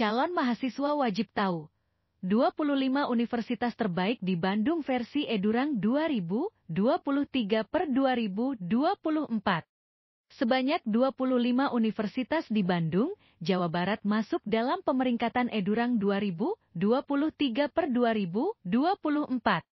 calon mahasiswa wajib tahu. 25 universitas terbaik di Bandung versi Edurang 2023 per 2024. Sebanyak 25 universitas di Bandung, Jawa Barat masuk dalam pemeringkatan Edurang 2023 per 2024.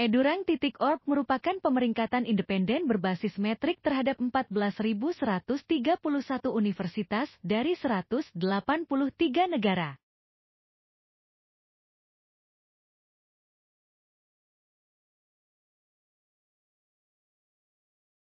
Edurang.org merupakan pemeringkatan independen berbasis metrik terhadap 14.131 universitas dari 183 negara.